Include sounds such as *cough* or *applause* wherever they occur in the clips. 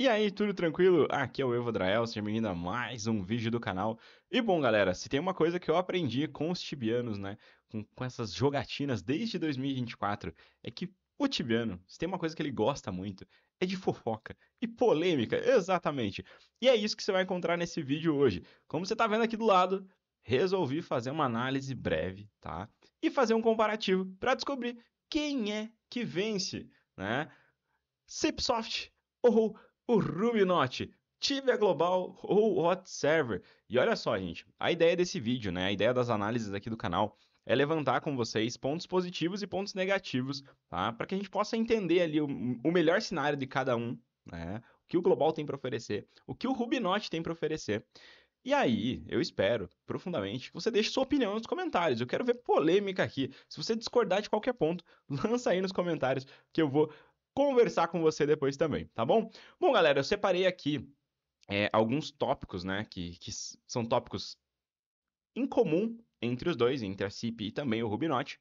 E aí, tudo tranquilo? Aqui é o Evo Drael, seja bem-vindo a mais um vídeo do canal. E bom, galera, se tem uma coisa que eu aprendi com os tibianos, né, com, com essas jogatinas desde 2024, é que o tibiano, se tem uma coisa que ele gosta muito, é de fofoca e polêmica, exatamente. E é isso que você vai encontrar nesse vídeo hoje. Como você está vendo aqui do lado, resolvi fazer uma análise breve, tá? E fazer um comparativo para descobrir quem é que vence, né? Cipsoft ou o RubiNote, Not, Tibia Global ou Hot Server. E olha só, gente, a ideia desse vídeo, né, a ideia das análises aqui do canal é levantar com vocês pontos positivos e pontos negativos, tá? Para que a gente possa entender ali o, o melhor cenário de cada um, né? O que o Global tem para oferecer, o que o Rubinot tem para oferecer. E aí, eu espero profundamente que você deixe sua opinião nos comentários. Eu quero ver polêmica aqui. Se você discordar de qualquer ponto, *laughs* lança aí nos comentários que eu vou conversar com você depois também, tá bom? Bom, galera, eu separei aqui é, alguns tópicos, né? Que, que são tópicos em comum entre os dois, entre a CIP e também o Rubinote.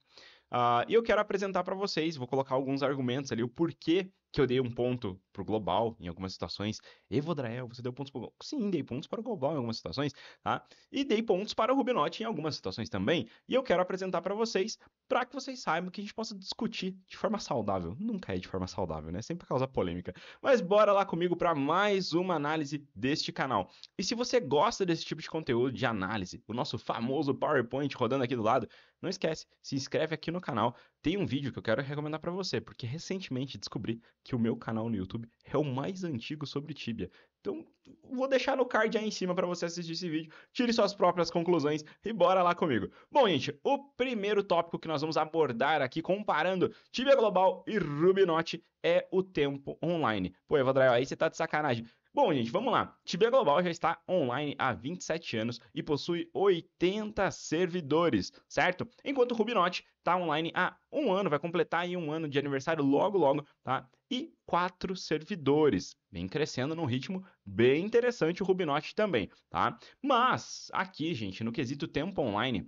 Uh, e eu quero apresentar para vocês, vou colocar alguns argumentos ali, o porquê que eu dei um ponto pro global em algumas situações. Evodrael, você deu pontos pro Sim, dei pontos para o global em algumas situações, tá? E dei pontos para o Rubinotti em algumas situações também. E eu quero apresentar para vocês, para que vocês saibam que a gente possa discutir de forma saudável. Nunca é de forma saudável, né? Sempre causa polêmica. Mas bora lá comigo para mais uma análise deste canal. E se você gosta desse tipo de conteúdo de análise, o nosso famoso PowerPoint rodando aqui do lado, não esquece, se inscreve aqui no canal. Tem um vídeo que eu quero recomendar para você, porque recentemente descobri que o meu canal no YouTube é o mais antigo sobre tíbia. Então, vou deixar no card aí em cima para você assistir esse vídeo, tire suas próprias conclusões e bora lá comigo. Bom, gente, o primeiro tópico que nós vamos abordar aqui, comparando Tibia Global e Rubinote, é o tempo online. Pô, Evandro, aí você tá de sacanagem. Bom, gente, vamos lá. Tibia Global já está online há 27 anos e possui 80 servidores, certo? Enquanto o Rubinote está online há um ano, vai completar aí um ano de aniversário logo, logo, tá? E quatro servidores. Vem crescendo num ritmo bem interessante o Rubinote também, tá? Mas aqui, gente, no quesito tempo online,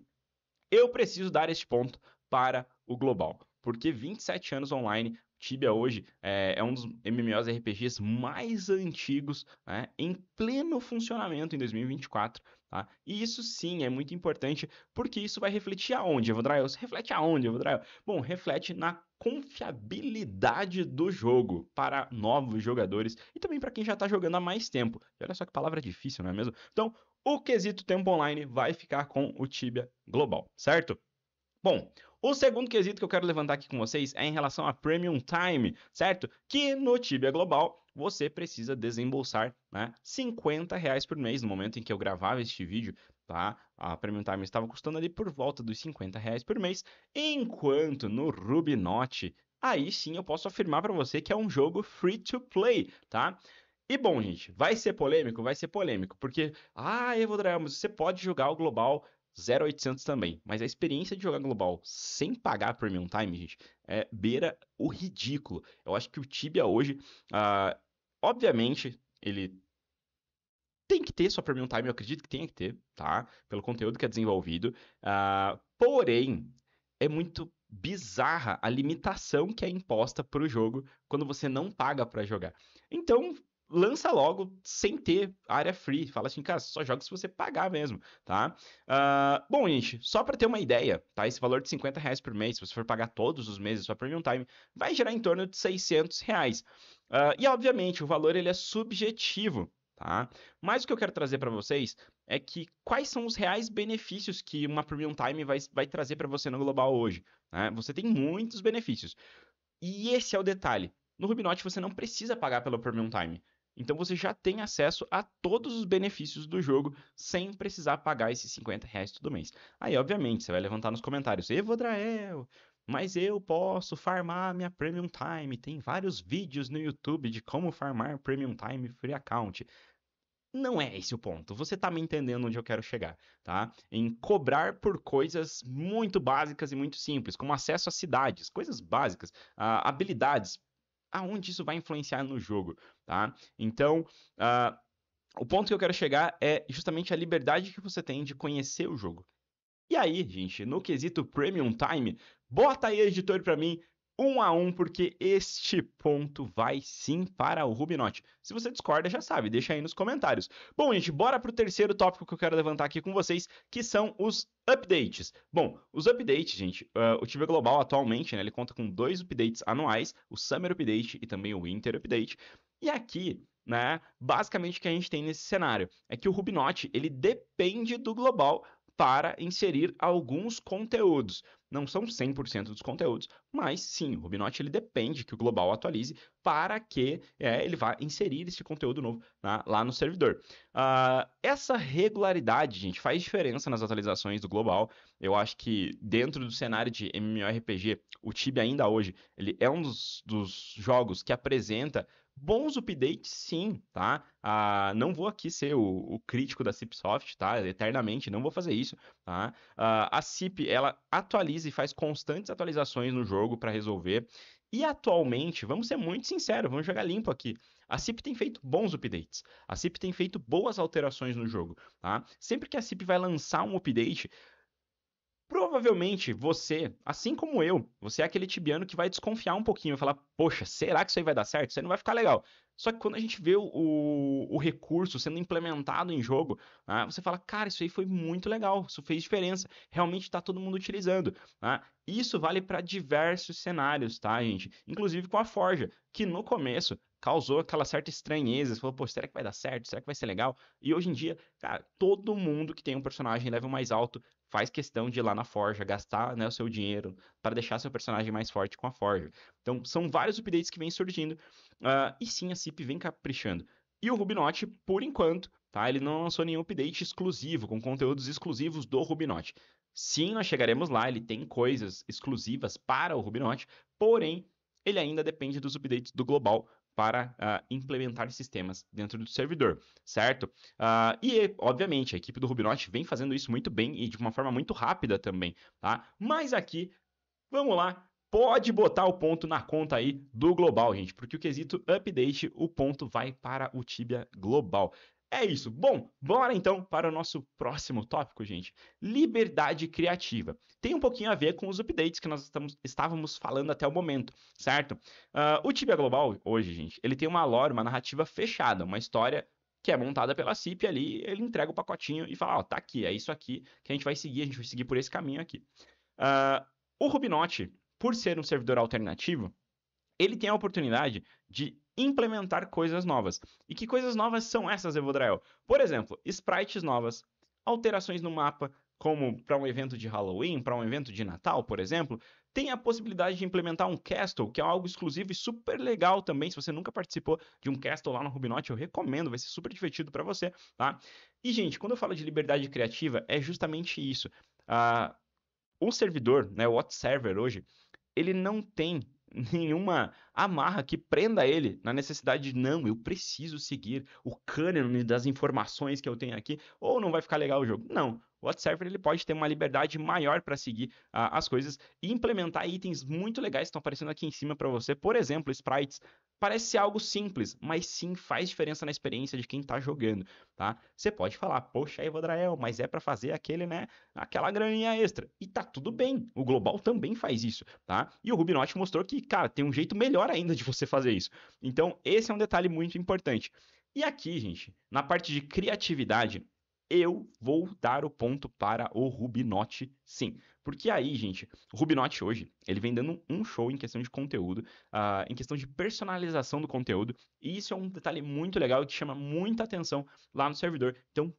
eu preciso dar este ponto para o Global porque 27 anos online Tibia hoje é, é, um dos MMOs-RPGs mais antigos, né, em pleno funcionamento em 2024. Tá? E isso sim é muito importante, porque isso vai refletir aonde, Evodrael? Reflete aonde, Evodrael? Bom, reflete na confiabilidade do jogo para novos jogadores e também para quem já está jogando há mais tempo. E olha só que palavra difícil, não é mesmo? Então, o quesito tempo online vai ficar com o Tibia Global, certo? Bom, o segundo quesito que eu quero levantar aqui com vocês é em relação a Premium Time, certo? Que no Tibia Global você precisa desembolsar né, 50 reais por mês. No momento em que eu gravava este vídeo, tá? A Premium Time estava custando ali por volta dos 50 reais por mês, enquanto no Note, aí sim eu posso afirmar para você que é um jogo free to play, tá? E bom, gente, vai ser polêmico? Vai ser polêmico, porque, ah, Evo Dramos, você pode jogar o global 0800 também. Mas a experiência de jogar global sem pagar premium time, gente, é beira o ridículo. Eu acho que o Tibia hoje, ah, obviamente, ele tem que ter sua premium time, eu acredito que tem que ter, tá? Pelo conteúdo que é desenvolvido. Ah, porém, é muito bizarra a limitação que é imposta para o jogo quando você não paga para jogar. Então, lança logo sem ter área free. Fala assim, cara, só joga se você pagar mesmo, tá? Uh, bom, gente, só para ter uma ideia, tá? Esse valor de 50 reais por mês, se você for pagar todos os meses sua Premium Time, vai gerar em torno de 600 reais. Uh, e, obviamente, o valor ele é subjetivo, tá? Mas o que eu quero trazer para vocês é que quais são os reais benefícios que uma Premium Time vai, vai trazer para você no global hoje, né? Você tem muitos benefícios. E esse é o detalhe. No Rubinote você não precisa pagar pelo Premium Time. Então você já tem acesso a todos os benefícios do jogo sem precisar pagar esses 50 reais todo mês. Aí, obviamente, você vai levantar nos comentários: Evodrael, mas eu posso farmar minha Premium Time. Tem vários vídeos no YouTube de como farmar Premium Time Free Account. Não é esse o ponto. Você está me entendendo onde eu quero chegar, tá? Em cobrar por coisas muito básicas e muito simples, como acesso a cidades, coisas básicas, habilidades, aonde isso vai influenciar no jogo, tá? Então, uh, o ponto que eu quero chegar é justamente a liberdade que você tem de conhecer o jogo. E aí, gente, no quesito Premium Time, bota aí, editor, para mim, 1 a 1 porque este ponto vai sim para o Rubinote. Se você discorda, já sabe, deixa aí nos comentários. Bom, gente, bora para o terceiro tópico que eu quero levantar aqui com vocês, que são os updates. Bom, os updates, gente, uh, o TV Global atualmente, né, ele conta com dois updates anuais, o Summer Update e também o Winter Update. E aqui né? Basicamente o que a gente tem nesse cenário é que o Rubinote ele depende do global para inserir alguns conteúdos. Não são 100% dos conteúdos, mas sim, o Rubinote ele depende que o global atualize para que é, ele vá inserir esse conteúdo novo na, lá no servidor. Uh, essa regularidade, gente, faz diferença nas atualizações do global. Eu acho que dentro do cenário de MMORPG, o Tibia ainda hoje, ele é um dos, dos jogos que apresenta Bons updates, sim, tá? Ah, não vou aqui ser o, o, crítico da Cipsoft, tá? Eternamente, não vou fazer isso, tá? Ah, a Cip, ela atualiza e faz constantes atualizações no jogo para resolver. E atualmente, vamos ser muito sinceros, vamos jogar limpo aqui. A CIP tem feito bons updates. A CIP tem feito boas alterações no jogo, tá? Sempre que a CIP vai lançar um update, Provavelmente você, assim como eu, você é aquele tibiano que vai desconfiar um pouquinho, falar, poxa, será que isso aí vai dar certo? Isso aí não vai ficar legal. Só que quando a gente vê o, o, o recurso sendo implementado em jogo, né, você fala, cara, isso aí foi muito legal, isso fez diferença, realmente está todo mundo utilizando. Né? Isso vale para diversos cenários, tá, gente? Inclusive com a Forja, que no começo causou aquela certa estranheza. Você falou, pô, será que vai dar certo? Será que vai ser legal? E hoje em dia, cara, todo mundo que tem um personagem level mais alto faz questão de ir lá na Forja, gastar né, o seu dinheiro para deixar seu personagem mais forte com a Forja. Então, são vários updates que vêm surgindo. Uh, e sim, a CIP vem caprichando. E o Rubinot, por enquanto, tá? Ele não lançou nenhum update exclusivo, com conteúdos exclusivos do Rubinot. Sim, nós chegaremos lá, ele tem coisas exclusivas para o Rubinot, porém, ele ainda depende dos updates do global para uh, implementar sistemas dentro do servidor, certo? Uh, e, obviamente, a equipe do Rubinot vem fazendo isso muito bem e de uma forma muito rápida também, tá? Mas aqui, vamos lá, pode botar o ponto na conta aí do global, gente, porque o quesito update, o ponto vai para o Tibia Global. É isso. Bom, bora então para o nosso próximo tópico, gente. Liberdade criativa. Tem um pouquinho a ver com os updates que nós estamos, estávamos falando até o momento, certo? Uh, o Tibia Global, hoje, gente, ele tem uma lore, uma narrativa fechada, uma história que é montada pela CIP ali, ele entrega o pacotinho e fala, ó, oh, tá aqui, é isso aqui que a gente vai seguir, a gente vai seguir por esse caminho aqui. Uh, o Rubinote, por ser um servidor alternativo, ele tem a oportunidade de implementar coisas novas. E que coisas novas são essas, Evodrael? Por exemplo, sprites novas, alterações no mapa, como para um evento de Halloween, para um evento de Natal, por exemplo, tem a possibilidade de implementar um castle, que é algo exclusivo e super legal também. Se você nunca participou de um castle lá no Rubinote, eu recomendo, vai ser super divertido para você, tá? E, gente, quando eu falo de liberdade criativa, é justamente isso. Uh, o servidor, né, o hot server hoje, ele não tem nenhuma amarra que prenda ele na necessidade de não, eu preciso seguir o cânone das informações que eu tenho aqui, ou não vai ficar legal o jogo. Não. O WhatsApp ele pode ter uma liberdade maior para seguir uh, as coisas e implementar itens muito legais que estão aparecendo aqui em cima para você. Por exemplo, sprites Parece algo simples, mas sim faz diferença na experiência de quem está jogando, tá? Você pode falar, poxa, Evodrael, mas é para fazer aquele, né, aquela graninha extra. E tá tudo bem, o Global também faz isso, tá? E o Rubinotti mostrou que, cara, tem um jeito melhor ainda de você fazer isso. Então, esse é um detalhe muito importante. E aqui, gente, na parte de criatividade, eu vou dar o ponto para o Rubinotti, sim. Porque aí, gente, o Rubinote hoje, ele vem dando um show em questão de conteúdo, uh, em questão de personalização do conteúdo, e isso é um detalhe muito legal que chama muita atenção lá no servidor. Então,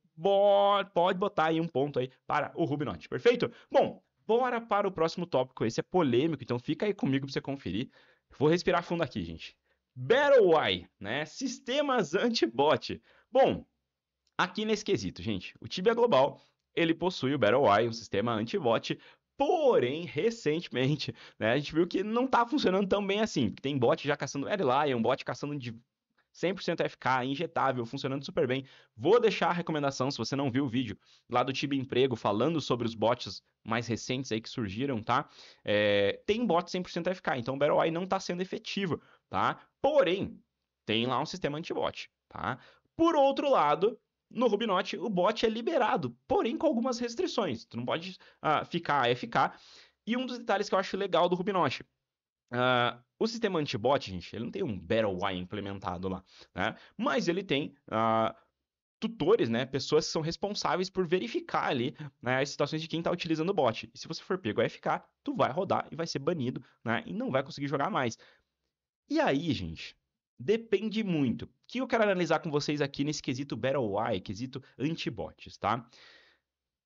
pode botar aí um ponto aí para o Rubinote, perfeito? Bom, bora para o próximo tópico, esse é polêmico, então fica aí comigo para você conferir. Vou respirar fundo aqui, gente. BattleEye, né? Sistemas anti-bot. Bom, aqui nesse quesito, gente, o Tibia Global ele possui o BattleEye, um sistema anti-bot, Porém, recentemente, *laughs* né, a gente viu que não tá funcionando tão bem assim. Porque tem bot já caçando um bot caçando de 100% FK, injetável, funcionando super bem. Vou deixar a recomendação, se você não viu o vídeo, lá do Tibi Emprego, falando sobre os bots mais recentes aí que surgiram, tá? É, tem bot 100% FK, então o Battle Eye não tá sendo efetivo, tá? Porém, tem lá um sistema anti-bot, tá? Por outro lado, no Rubinot, o bot é liberado, porém com algumas restrições. Tu não pode uh, ficar AFK. É e um dos detalhes que eu acho legal do Rubinot. Uh, ah, o sistema antibot, gente, ele não tem um Battle Y implementado lá, né? Mas ele tem uh, tutores, né? Pessoas que são responsáveis por verificar ali né, as situações de quem está utilizando o bot. E se você for pego AFK, tu vai rodar e vai ser banido, né? E não vai conseguir jogar mais. E aí, gente, Depende muito. O que eu quero analisar com vocês aqui nesse quesito Battle Y, quesito antibots, tá?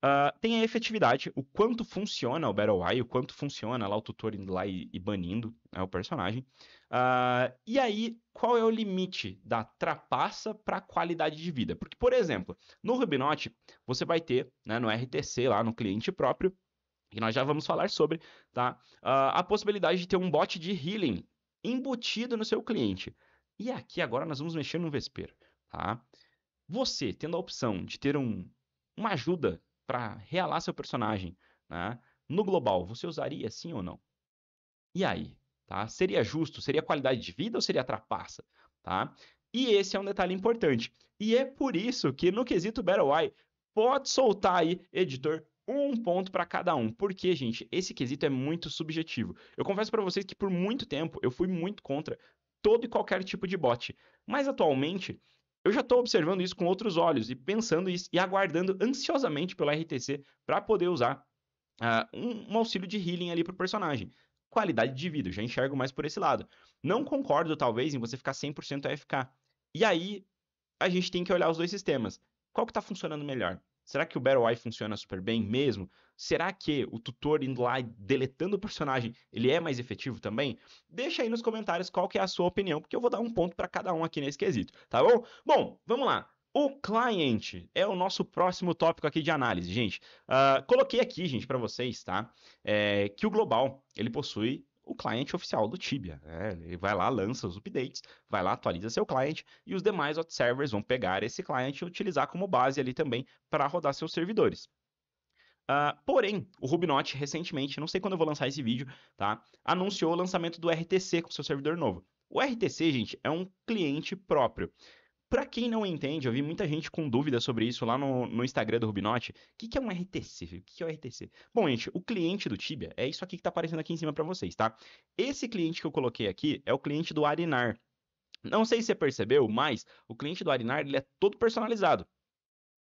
Uh, tem a efetividade, o quanto funciona o Battle Y, o quanto funciona lá o tutor indo lá e, e banindo né, o personagem. Uh, e aí, qual é o limite da trapaça para a qualidade de vida? Porque, por exemplo, no Rubinote, você vai ter né, no RTC, lá no cliente próprio, que nós já vamos falar sobre, tá? Uh, a possibilidade de ter um bot de healing embutido no seu cliente. E aqui agora nós vamos mexer no vespeiro, tá? Você tendo a opção de ter um, uma ajuda para realar seu personagem, né? No global, você usaria sim ou não? E aí, tá? Seria justo? Seria qualidade de vida ou seria trapaça, tá? E esse é um detalhe importante. E é por isso que no quesito BattleEye, pode soltar aí, editor, um ponto para cada um. Porque, gente, esse quesito é muito subjetivo. Eu confesso para vocês que por muito tempo eu fui muito contra todo e qualquer tipo de bot. Mas atualmente, eu já estou observando isso com outros olhos e pensando isso e aguardando ansiosamente pela RTC para poder usar uh, um, um auxílio de healing ali para o personagem qualidade de vida. Eu já enxergo mais por esse lado. Não concordo, talvez, em você ficar 100% AFK. E aí, a gente tem que olhar os dois sistemas. Qual que está funcionando melhor? Será que o Battle Eye funciona super bem mesmo? Será que o tutor indo lá e deletando o personagem, ele é mais efetivo também? Deixa aí nos comentários qual que é a sua opinião, porque eu vou dar um ponto para cada um aqui nesse quesito, tá bom? Bom, vamos lá. O cliente é o nosso próximo tópico aqui de análise, gente. Uh, coloquei aqui, gente, para vocês, tá? É, que o global ele possui o cliente oficial do Tibia. Né? Ele vai lá, lança os updates, vai lá, atualiza seu cliente e os demais hot servers vão pegar esse cliente e utilizar como base ali também para rodar seus servidores. Uh, porém, o Rubinot recentemente, não sei quando eu vou lançar esse vídeo, tá? Anunciou o lançamento do RTC com seu servidor novo. O RTC, gente, é um cliente próprio. Para quem não entende, eu vi muita gente com dúvida sobre isso lá no, no Instagram do Rubinote. O que, que é um RTC? O que, que é o um RTC? Bom, gente, o cliente do Tibia é isso aqui que está aparecendo aqui em cima para vocês, tá? Esse cliente que eu coloquei aqui é o cliente do Arinar. Não sei se você percebeu, mas o cliente do Arinar ele é todo personalizado.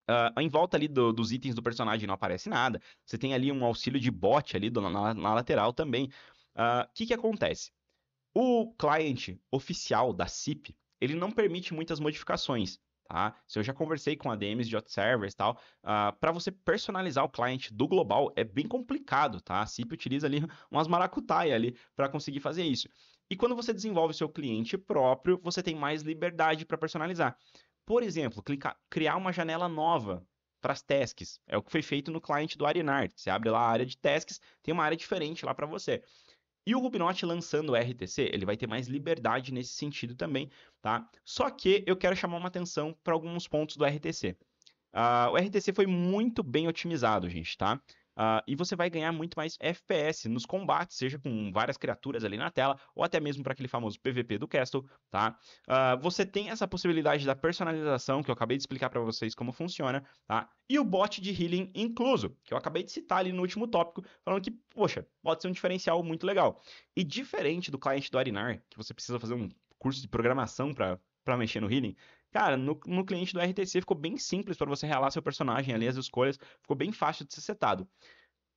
Uh, em volta ali do, dos itens do personagem não aparece nada. Você tem ali um auxílio de bot ali do, na, na, lateral também. O uh, ah, que, que acontece? O cliente oficial da CIP, ele não permite muitas modificações. Tá? Se eu já conversei com ADMs de outros servers e tal, uh, ah, para você personalizar o cliente do global é bem complicado, tá? A CIP utiliza ali *laughs* umas maracutaias ali para conseguir fazer isso. E quando você desenvolve o seu cliente próprio, você tem mais liberdade para personalizar. Por exemplo, clicar, criar uma janela nova para as tasks. É o que foi feito no cliente do Arinart. Você abre lá a área de tasks, tem uma área diferente lá para você. E o Rubinotti lançando o RTC, ele vai ter mais liberdade nesse sentido também, tá? Só que eu quero chamar uma atenção para alguns pontos do RTC. Uh, ah, o RTC foi muito bem otimizado, gente, tá? Uh, e você vai ganhar muito mais FPS nos combates, seja com várias criaturas ali na tela, ou até mesmo para aquele famoso PVP do Castle, tá? Uh, você tem essa possibilidade da personalização, que eu acabei de explicar para vocês como funciona, tá? E o bot de healing incluso, que eu acabei de citar ali no último tópico, falando que, poxa, pode ser um diferencial muito legal. E diferente do cliente do Arinar, que você precisa fazer um curso de programação para mexer no healing, Cara, no, no cliente do RTC ficou bem simples para você realar seu personagem ali, as escolhas, ficou bem fácil de ser setado.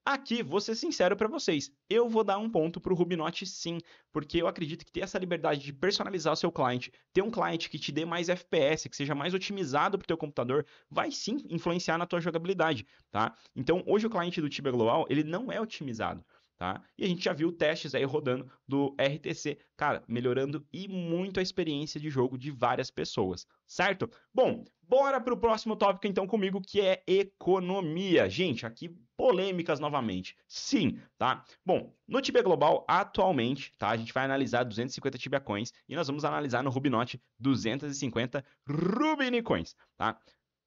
Aqui, vou ser sincero para vocês, eu vou dar um ponto para o Rubinote sim, porque eu acredito que ter essa liberdade de personalizar o seu cliente, ter um cliente que te dê mais FPS, que seja mais otimizado para o teu computador, vai sim influenciar na tua jogabilidade, tá? Então, hoje o cliente do Tibia Global, ele não é otimizado. Tá? E a gente já viu testes aí rodando do RTC, cara, melhorando e muito a experiência de jogo de várias pessoas, certo? Bom, bora para o próximo tópico então comigo, que é economia. Gente, aqui polêmicas novamente. Sim, tá? Bom, no Tibia Global atualmente, tá? A gente vai analisar 250 Tibia Coins e nós vamos analisar no Rubinote 250 Rubini Coins, tá?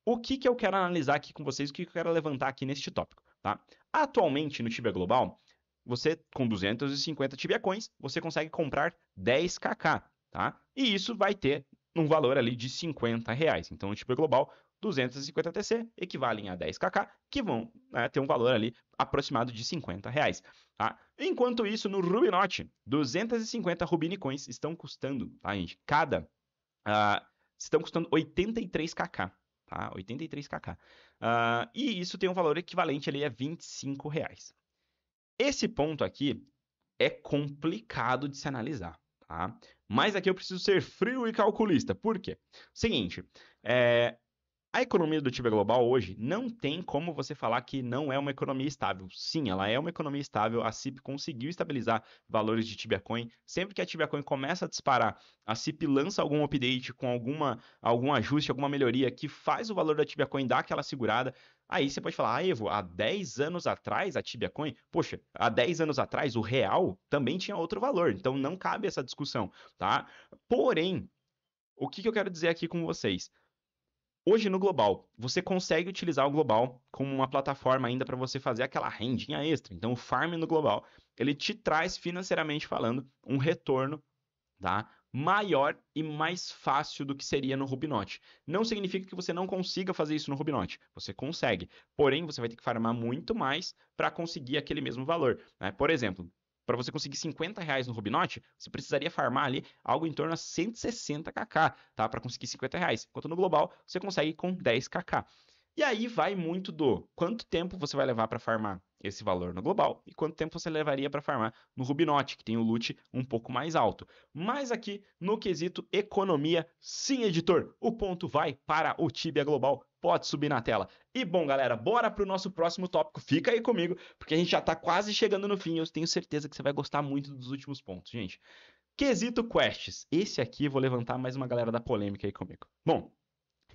O que, que eu quero analisar aqui com vocês, o que, que eu quero levantar aqui neste tópico, tá? Atualmente no Tibia Global, você com 250 Coins, você consegue comprar 10kk, tá? E isso vai ter um valor ali de 50 reais. Então, o tipo global 250 TC equivalem a 10kk, que vão né, ter um valor ali aproximado de 50 reais. Tá? Enquanto isso, no Rubinot, 250 Rubinicoins estão custando, tá, gente? Cada. Uh, estão custando 83kk. Tá? 83kk. Uh, ah, e isso tem um valor equivalente ali a 25 reais. Esse ponto aqui é complicado de se analisar, tá? Mas aqui eu preciso ser frio e calculista. Por quê? Seguinte, é, a economia do produtiva global hoje não tem como você falar que não é uma economia estável. Sim, ela é uma economia estável. A CIP conseguiu estabilizar valores de Tibia Coin. Sempre que a Tibia Coin começa a disparar, a CIP lança algum update com alguma, algum ajuste, alguma melhoria que faz o valor da Tibia Coin dar aquela segurada. Aí você pode falar, ah, Evo, há 10 anos atrás a Tibia Coin, poxa, há 10 anos atrás o real também tinha outro valor, então não cabe essa discussão, tá? Porém, o que, que eu quero dizer aqui com vocês? Hoje no global, você consegue utilizar o global como uma plataforma ainda para você fazer aquela rendinha extra. Então, o farm no global, ele te traz financeiramente falando um retorno, tá? maior e mais fácil do que seria no Rubinote. Não significa que você não consiga fazer isso no Rubinote. Você consegue. Porém, você vai ter que farmar muito mais para conseguir aquele mesmo valor. Né? Por exemplo, para você conseguir 50 reais no Rubinote, você precisaria farmar ali algo em torno a 160 kk, tá? Para conseguir 50 reais. Enquanto no global, você consegue com 10 kk. E aí vai muito do quanto tempo você vai levar para farmar esse valor no global e quanto tempo você levaria para farmar no Rubinote, que tem o loot um pouco mais alto. Mas aqui no quesito economia, sim, editor, o ponto vai para o Tibia Global. Pode subir na tela. E bom, galera, bora para o nosso próximo tópico. Fica aí comigo, porque a gente já está quase chegando no fim. Eu tenho certeza que você vai gostar muito dos últimos pontos, gente. Quesito Quests. Esse aqui vou levantar mais uma galera da polêmica aí comigo. Bom,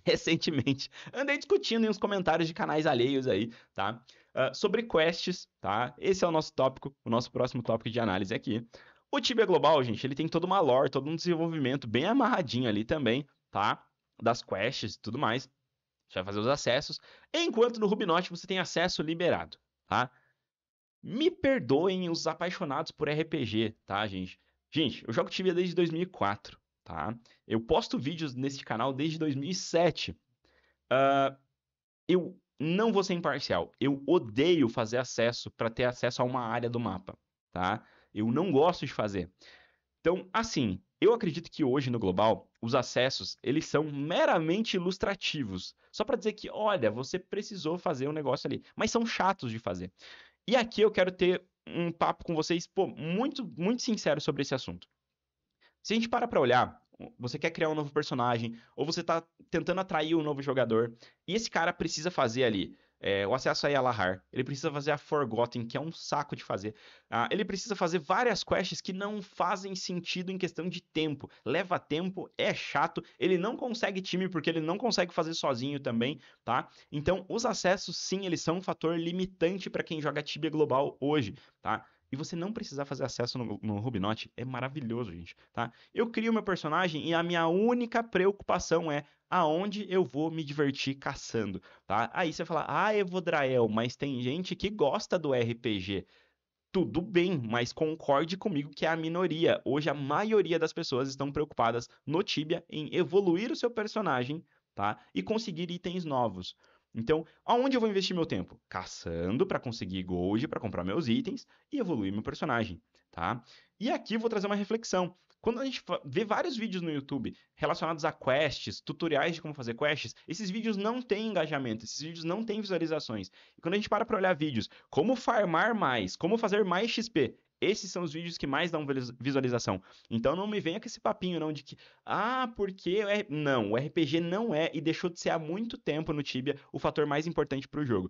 *laughs* recentemente. Andei discutindo em uns comentários de canais alheios aí, tá? Uh, sobre quests, tá? Esse é o nosso tópico, o nosso próximo tópico de análise aqui. O Tibia Global, gente, ele tem toda uma lore, todo um desenvolvimento bem amarradinho ali também, tá? Das quests e tudo mais. Você vai fazer os acessos. Enquanto no Rubinote você tem acesso liberado, tá? Me perdoem os apaixonados por RPG, tá, gente? Gente, eu jogo Tibia desde 2004 tá? Eu posto vídeos nesse canal desde 2007. Uh, ah, eu não vou ser imparcial. Eu odeio fazer acesso para ter acesso a uma área do mapa, tá? Eu não gosto de fazer. Então, assim, eu acredito que hoje no global os acessos eles são meramente ilustrativos, só para dizer que, olha, você precisou fazer um negócio ali, mas são chatos de fazer. E aqui eu quero ter um papo com vocês, pô, muito muito sincero sobre esse assunto. Se a gente para para olhar, você quer criar um novo personagem, ou você está tentando atrair um novo jogador, e esse cara precisa fazer ali é, o acesso a Yalahar, ele precisa fazer a Forgotten, que é um saco de fazer. Ah, ele precisa fazer várias quests que não fazem sentido em questão de tempo. Leva tempo, é chato, ele não consegue time porque ele não consegue fazer sozinho também, tá? Então, os acessos, sim, eles são um fator limitante para quem joga Tibia Global hoje, tá? e você não precisar fazer acesso no, no Rubinote é maravilhoso, gente, tá? Eu crio meu personagem e a minha única preocupação é aonde eu vou me divertir caçando, tá? Aí você fala, ah, Evodrael, mas tem gente que gosta do RPG. Tudo bem, mas concorde comigo que é a minoria. Hoje a maioria das pessoas estão preocupadas no Tibia em evoluir o seu personagem, tá? E conseguir itens novos. Então, aonde eu vou investir meu tempo? Caçando para conseguir gold, para comprar meus itens e evoluir meu personagem, tá? E aqui vou trazer uma reflexão. Quando a gente vê vários vídeos no YouTube relacionados a quests, tutoriais de como fazer quests, esses vídeos não têm engajamento, esses vídeos não têm visualizações. E quando a gente para para olhar vídeos, como farmar mais, como fazer mais XP, esses são os vídeos que mais dão visualização. Então não me venha com esse papinho não de que ah, porque não, o RPG não é e deixou de ser há muito tempo no Tibia o fator mais importante para o jogo.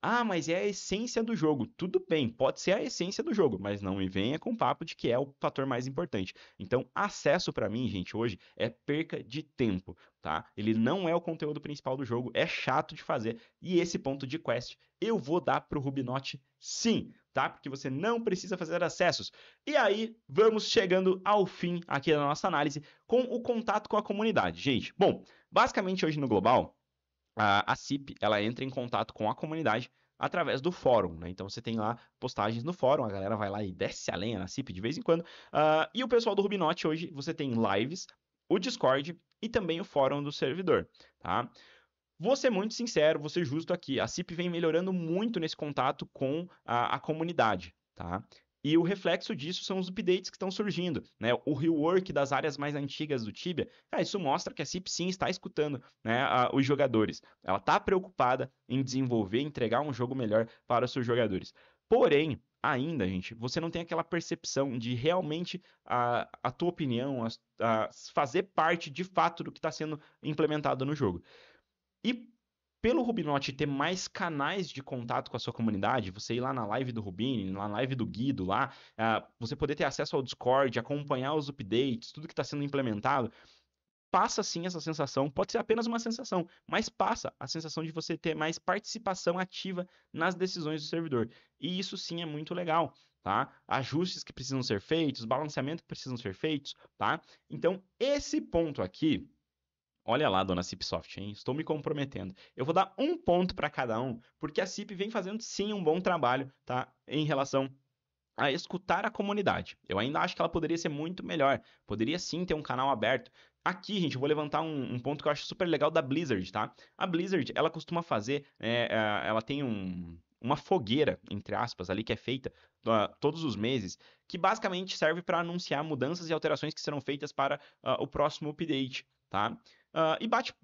Ah, mas é a essência do jogo. Tudo bem, pode ser a essência do jogo, mas não me venha com papo de que é o fator mais importante. Então, acesso para mim, gente, hoje é perca de tempo, tá? Ele não é o conteúdo principal do jogo, é chato de fazer. E esse ponto de quest eu vou dar pro Rubinote sim tá? Porque você não precisa fazer acessos. E aí, vamos chegando ao fim aqui da nossa análise com o contato com a comunidade, gente. Bom, basicamente hoje no Global, a, a CIP, ela entra em contato com a comunidade através do fórum, né? Então você tem lá postagens no fórum, a galera vai lá e desce a lenha na CIP de vez em quando. Uh, e o pessoal do Rubinote hoje, você tem lives, o Discord e também o fórum do servidor, tá? Vou ser muito sincero, vou ser justo aqui. A CIP vem melhorando muito nesse contato com a, a comunidade, tá? E o reflexo disso são os updates que estão surgindo, né? O rework das áreas mais antigas do Tibia, ah, isso mostra que a CIP sim está escutando né, a, os jogadores. Ela está preocupada em desenvolver, entregar um jogo melhor para os seus jogadores. Porém, ainda, gente, você não tem aquela percepção de realmente a, a tua opinião a, a fazer parte de fato do que está sendo implementado no jogo. E pelo Rubinote ter mais canais de contato com a sua comunidade, você ir lá na live do Rubini, na live do Guido, lá, uh, você poder ter acesso ao Discord, acompanhar os updates, tudo que está sendo implementado, passa sim essa sensação, pode ser apenas uma sensação, mas passa a sensação de você ter mais participação ativa nas decisões do servidor. E isso sim é muito legal, tá? Ajustes que precisam ser feitos, balanceamento que precisam ser feitos, tá? Então, esse ponto aqui Olha lá, dona Cipsoft, hein? Estou me comprometendo. Eu vou dar um ponto para cada um, porque a Cip vem fazendo sim um bom trabalho, tá? Em relação a escutar a comunidade. Eu ainda acho que ela poderia ser muito melhor. Poderia sim ter um canal aberto. Aqui, gente, eu vou levantar um, um ponto que eu acho super legal da Blizzard, tá? A Blizzard, ela costuma fazer, é, é, ela tem um, uma fogueira, entre aspas, ali que é feita uh, todos os meses, que basicamente serve para anunciar mudanças e alterações que serão feitas para uh, o próximo update, tá? Uh, e bate,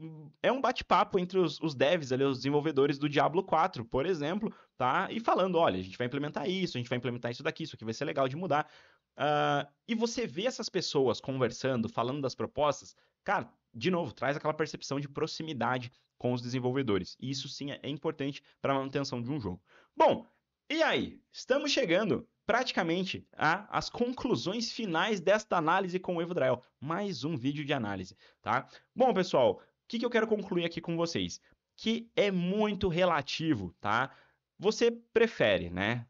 é um bate-papo entre os, os, devs, ali, os desenvolvedores do Diablo 4, por exemplo, tá? E falando, olha, a gente vai implementar isso, a gente vai implementar isso daqui, isso aqui vai ser legal de mudar. Uh, e você vê essas pessoas conversando, falando das propostas, cara, de novo, traz aquela percepção de proximidade com os desenvolvedores. E isso sim é importante para a manutenção de um jogo. Bom, e aí? Estamos chegando praticamente a, as conclusões finais desta análise com o Evo Drael. Mais um vídeo de análise, tá? Bom, pessoal, o que, que eu quero concluir aqui com vocês? Que é muito relativo, tá? Você prefere, né?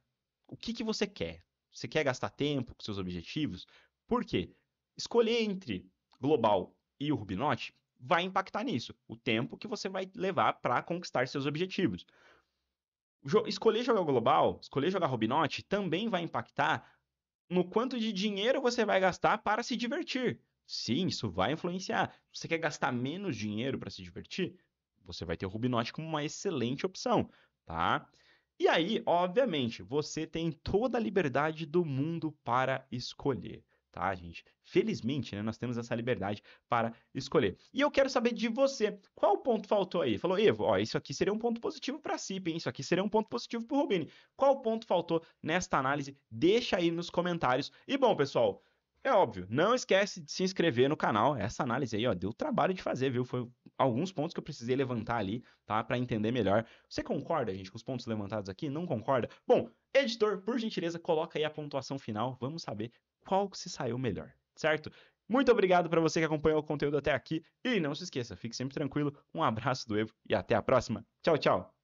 O que, que você quer? Você quer gastar tempo com seus objetivos? Por quê? Escolher entre global e o Rubinote vai impactar nisso, o tempo que você vai levar para conquistar seus objetivos escolher jogar global, escolher jogar Robinote, também vai impactar no quanto de dinheiro você vai gastar para se divertir. Sim, isso vai influenciar. Se você quer gastar menos dinheiro para se divertir, você vai ter o Rubinote como uma excelente opção, tá? E aí, obviamente, você tem toda a liberdade do mundo para escolher tá, gente? Felizmente, né, nós temos essa liberdade para escolher. E eu quero saber de você, qual ponto faltou aí? Falou, Evo, ó, isso aqui seria um ponto positivo para a CIP, hein? Isso aqui seria um ponto positivo para o Rubini. Qual ponto faltou nesta análise? Deixa aí nos comentários. E bom, pessoal, é óbvio, não esquece de se inscrever no canal. Essa análise aí, ó, deu trabalho de fazer, viu? Foi alguns pontos que eu precisei levantar ali, tá? Para entender melhor. Você concorda, gente, com os pontos levantados aqui? Não concorda? Bom, editor, por gentileza, coloca aí a pontuação final. Vamos saber qual se saiu melhor, certo? Muito obrigado para você que acompanhou o conteúdo até aqui e não se esqueça, fique sempre tranquilo. Um abraço do Evo e até a próxima. Tchau, tchau.